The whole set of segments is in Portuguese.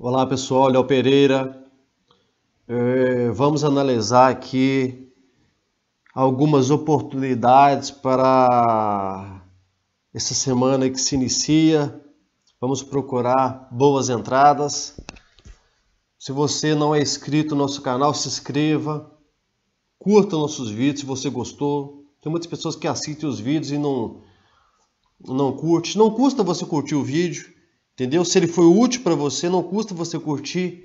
Olá pessoal, Léo Pereira. É, vamos analisar aqui algumas oportunidades para essa semana que se inicia. Vamos procurar boas entradas. Se você não é inscrito no nosso canal, se inscreva. Curta nossos vídeos se você gostou. Tem muitas pessoas que assistem os vídeos e não, não curte. Não custa você curtir o vídeo Entendeu? Se ele foi útil para você, não custa você curtir.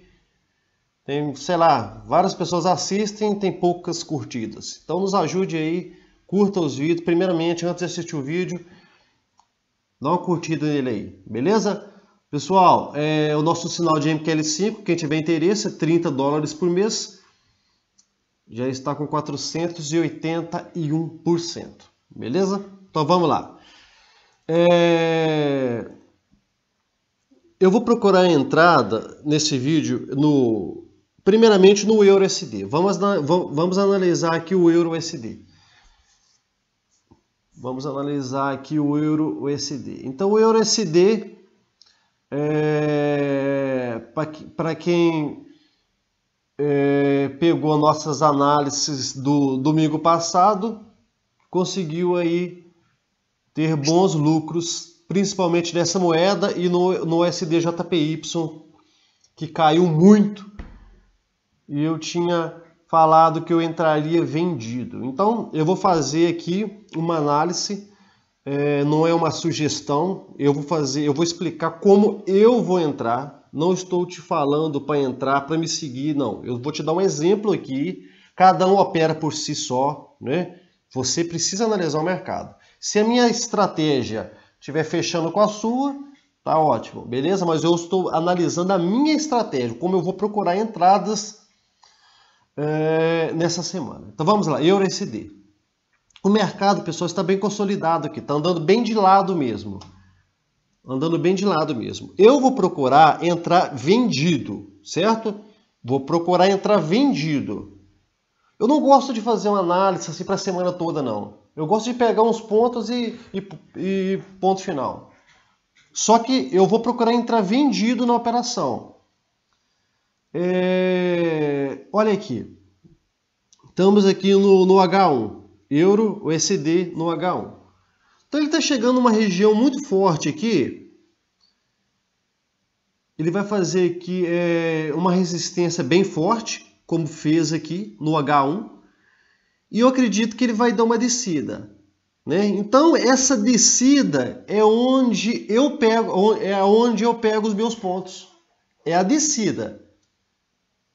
Tem, sei lá, várias pessoas assistem, tem poucas curtidas. Então nos ajude aí, curta os vídeos. Primeiramente, antes de assistir o vídeo, dá uma curtida nele aí, beleza? Pessoal, é, o nosso sinal de MQL5, quem tiver interesse, é 30 dólares por mês. Já está com 481%, beleza? Então vamos lá. É... Eu vou procurar a entrada nesse vídeo no primeiramente no euro USD. Vamos, vamos analisar aqui o euro USD. Vamos analisar aqui o euro USD. Então o euro USD é, para quem é, pegou nossas análises do domingo passado conseguiu aí ter bons lucros principalmente nessa moeda e no, no SDJPY, que caiu muito. E eu tinha falado que eu entraria vendido. Então, eu vou fazer aqui uma análise, é, não é uma sugestão. Eu vou fazer, eu vou explicar como eu vou entrar. Não estou te falando para entrar, para me seguir, não. Eu vou te dar um exemplo aqui. Cada um opera por si só, né? Você precisa analisar o mercado. Se a minha estratégia estiver fechando com a sua, tá ótimo, beleza? Mas eu estou analisando a minha estratégia, como eu vou procurar entradas é, nessa semana. Então vamos lá, Euro O mercado, pessoal, está bem consolidado aqui, está andando bem de lado mesmo. Andando bem de lado mesmo. Eu vou procurar entrar vendido, certo? Vou procurar entrar vendido. Eu não gosto de fazer uma análise assim para a semana toda, não. Eu gosto de pegar uns pontos e, e, e ponto final. Só que eu vou procurar entrar vendido na operação. É... Olha aqui. Estamos aqui no, no H1. Euro, USD no H1. Então ele está chegando numa região muito forte aqui. Ele vai fazer aqui é, uma resistência bem forte como fez aqui no H1, e eu acredito que ele vai dar uma descida. Né? Então, essa descida é onde eu pego, é onde eu pego os meus pontos. É a descida.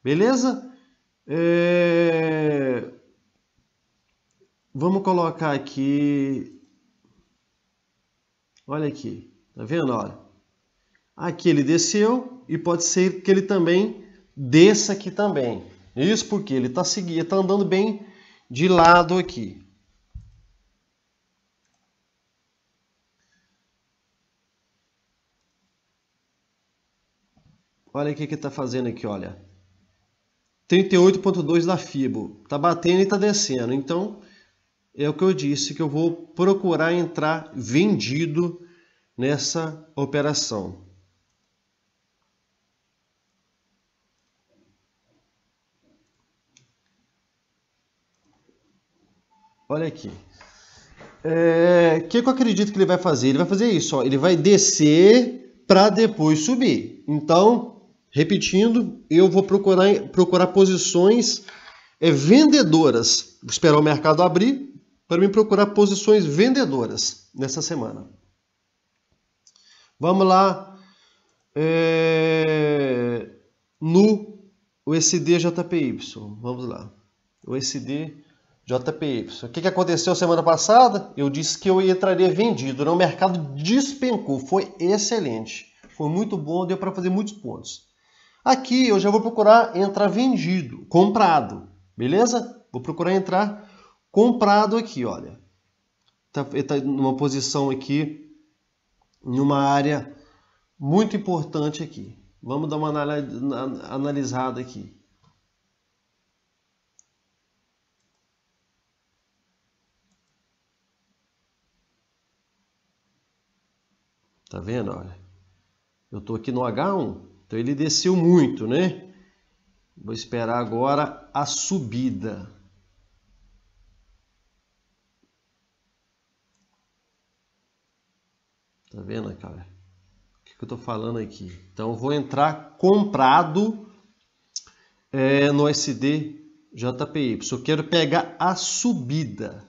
Beleza? É... Vamos colocar aqui. Olha aqui. Tá vendo? Olha. Aqui ele desceu e pode ser que ele também desça aqui também. É isso porque ele está seguindo, está andando bem de lado aqui. Olha o que está fazendo aqui, olha. 38.2 da FIBO. Está batendo e está descendo. Então, é o que eu disse, que eu vou procurar entrar vendido nessa operação. Olha aqui. É, o é, que, que eu acredito que ele vai fazer? Ele vai fazer isso, ó, ele vai descer para depois subir. Então, repetindo, eu vou procurar, procurar posições é, vendedoras. Vou esperar o mercado abrir para me procurar posições vendedoras nessa semana. Vamos lá. É, no USD JPY. Vamos lá. USD JPY. O que, que aconteceu semana passada? Eu disse que eu entraria vendido, né? o mercado despencou, foi excelente. Foi muito bom, deu para fazer muitos pontos. Aqui eu já vou procurar entrar vendido, comprado, beleza? Vou procurar entrar comprado aqui, olha. Está tá numa posição aqui, em uma área muito importante aqui. Vamos dar uma analisada aqui. Tá vendo? Olha. Eu estou aqui no H1. Então ele desceu muito, né? Vou esperar agora a subida. Tá vendo, cara? O que, que eu estou falando aqui? Então eu vou entrar comprado é, no SD JPY. Eu quero pegar a subida.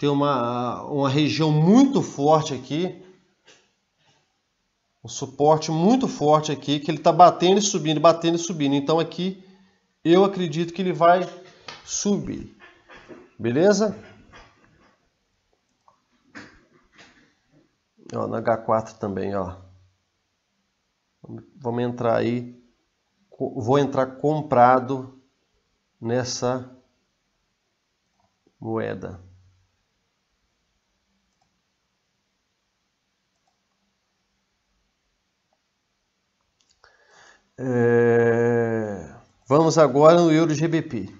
tem uma, uma região muito forte aqui, um suporte muito forte aqui, que ele está batendo e subindo, batendo e subindo. Então aqui eu acredito que ele vai subir. Beleza? Ó, na H4 também, ó. Vamos entrar aí. Vou entrar comprado nessa moeda. É, vamos agora no Euro GBP.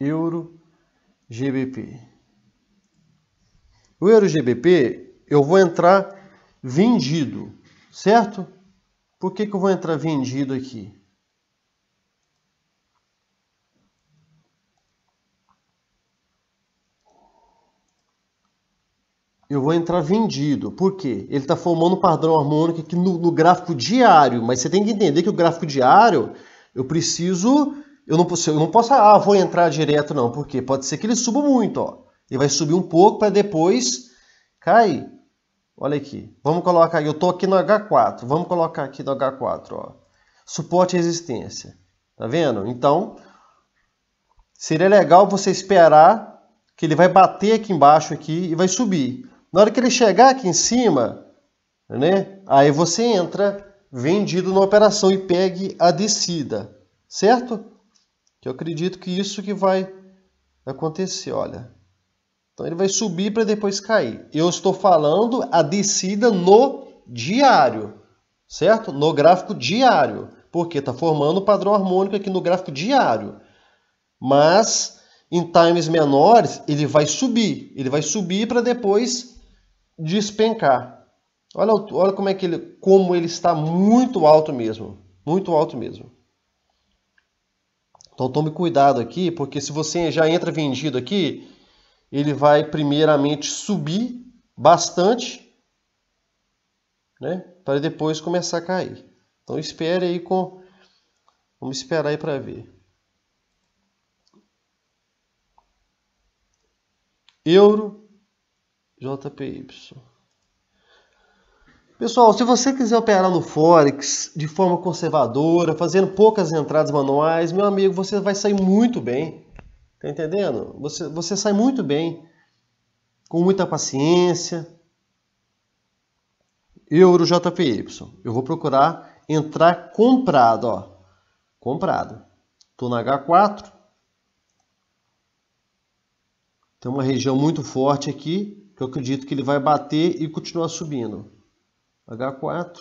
Euro GBP. O Euro GBP eu vou entrar vendido, certo? Por que, que eu vou entrar vendido aqui? eu vou entrar vendido. Por quê? Ele está formando um padrão harmônico aqui no, no, gráfico diário, mas você tem que entender que o gráfico diário, eu preciso, eu não posso, eu não posso, ah, vou entrar direto não, porque pode ser que ele suba muito, ó. Ele vai subir um pouco para depois cair. Olha aqui. Vamos colocar, eu estou aqui no H4. Vamos colocar aqui no H4, ó. Suporte e resistência. Tá vendo? Então, seria legal você esperar que ele vai bater aqui embaixo aqui e vai subir. Na hora que ele chegar aqui em cima, né? Aí você entra vendido na operação e pegue a descida, certo? Que eu acredito que isso que vai acontecer, olha. Então ele vai subir para depois cair. Eu estou falando a descida no diário, certo? No gráfico diário, porque está formando o padrão harmônico aqui no gráfico diário. Mas em times menores ele vai subir, ele vai subir para depois despencar. Olha, olha como é que ele, como ele está muito alto mesmo, muito alto mesmo. Então tome cuidado aqui, porque se você já entra vendido aqui, ele vai primeiramente subir bastante, né, para depois começar a cair. Então espere aí com, vamos esperar aí para ver. Euro JPY. Pessoal, se você quiser operar no Forex de forma conservadora, fazendo poucas entradas manuais, meu amigo, você vai sair muito bem. Tá entendendo? Você, você sai muito bem. Com muita paciência. Euro JPY. Eu vou procurar entrar comprado, ó. Comprado. Estou na H4. Tem uma região muito forte aqui eu acredito que ele vai bater e continuar subindo. H4,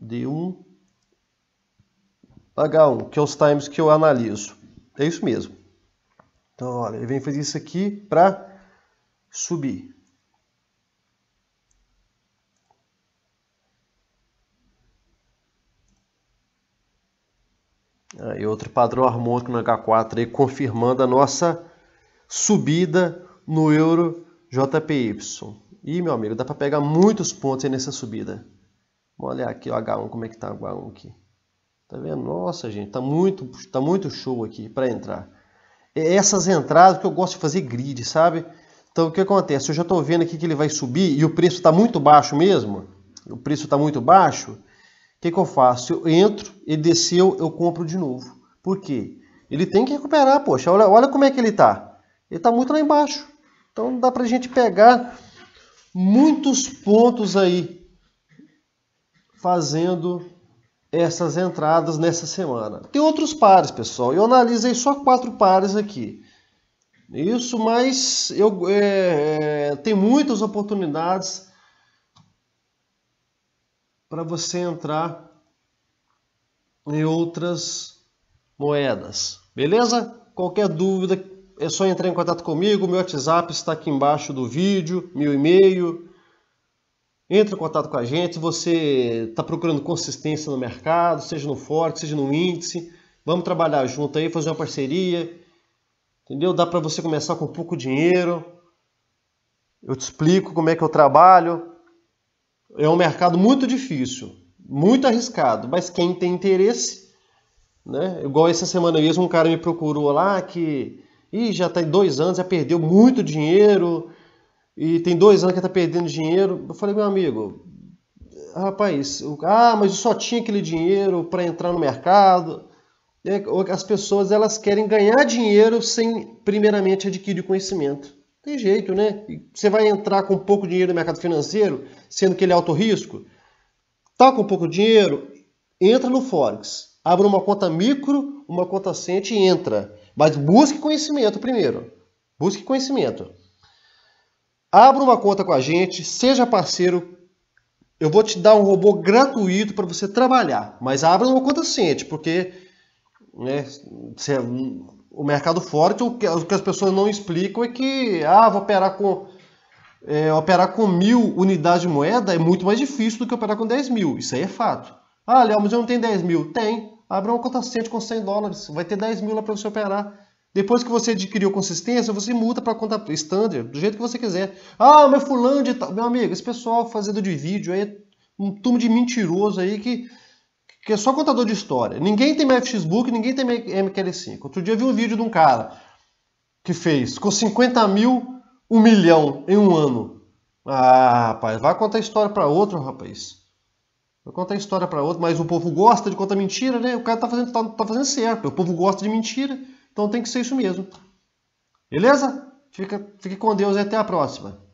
D1, H1, que é os times que eu analiso. É isso mesmo. Então, olha, ele vem fazer isso aqui para subir. Aí outro padrão harmônico no H4 aí, confirmando a nossa subida no euro JPY. E meu amigo, dá para pegar muitos pontos nessa subida. Vamos olhar aqui o H1, como é que tá o H1 aqui. Tá vendo? Nossa, gente, tá muito, tá muito show aqui para entrar. É essas entradas que eu gosto de fazer grid, sabe? Então o que acontece? Eu já estou vendo aqui que ele vai subir e o preço está muito baixo mesmo. O preço está muito baixo. O que, que, eu faço? Eu entro, ele desceu, eu compro de novo. Por quê? Ele tem que recuperar, poxa. Olha, olha como é que ele está. Ele está muito lá embaixo. Então dá para a gente pegar muitos pontos aí fazendo essas entradas nessa semana. Tem outros pares, pessoal. Eu analisei só quatro pares aqui. Isso, mas eu é, é tem muitas oportunidades para você entrar em outras moedas. Beleza? Qualquer dúvida é só entrar em contato comigo. Meu WhatsApp está aqui embaixo do vídeo, meu e-mail. Entre em contato com a gente. Você está procurando consistência no mercado, seja no Forex, seja no índice. Vamos trabalhar junto aí, fazer uma parceria. Entendeu? Dá para você começar com pouco dinheiro. Eu te explico como é que eu trabalho. É um mercado muito difícil, muito arriscado, mas quem tem interesse, né? Igual essa semana mesmo um cara me procurou lá que e já está em dois anos, já perdeu muito dinheiro, e tem dois anos que está perdendo dinheiro. Eu falei, meu amigo, rapaz, eu, ah, mas eu só tinha aquele dinheiro para entrar no mercado. É, as pessoas elas querem ganhar dinheiro sem primeiramente adquirir conhecimento. Tem jeito, né? Você vai entrar com pouco dinheiro no mercado financeiro, sendo que ele é alto risco. Tá com pouco dinheiro, entra no Forex. Abre uma conta micro, uma conta cente e entra. Mas busque conhecimento primeiro. Busque conhecimento. Abra uma conta com a gente, seja parceiro. Eu vou te dar um robô gratuito para você trabalhar, mas abra uma conta ciente, porque né, é o mercado forte, o que, as pessoas não explicam é que ah, vou operar com é, operar com mil unidades de moeda é muito mais difícil do que operar com 10 mil. Isso aí é fato. Ah, Léo, mas eu não tenho 10 mil. Tem. Abra uma conta assente com 100 dólares, vai ter 10 mil lá para você operar. Depois que você adquiriu consistência, você muda para conta standard, do jeito que você quiser. Ah, meu fulano de tal. Meu amigo, esse pessoal fazendo de vídeo aí, um turma de mentiroso aí que, que é só contador de história. Ninguém tem Book, ninguém tem MQL5. Outro dia eu vi um vídeo de um cara que fez com 50 mil, um milhão em um ano. Ah, rapaz, vai contar história para outro, rapaz. Conta contar história para outro, mas o povo gosta de contar mentira, né? O cara tá fazendo, tá, tá fazendo certo. O povo gosta de mentira, então tem que ser isso mesmo. Beleza? Fica, fique com Deus e até a próxima.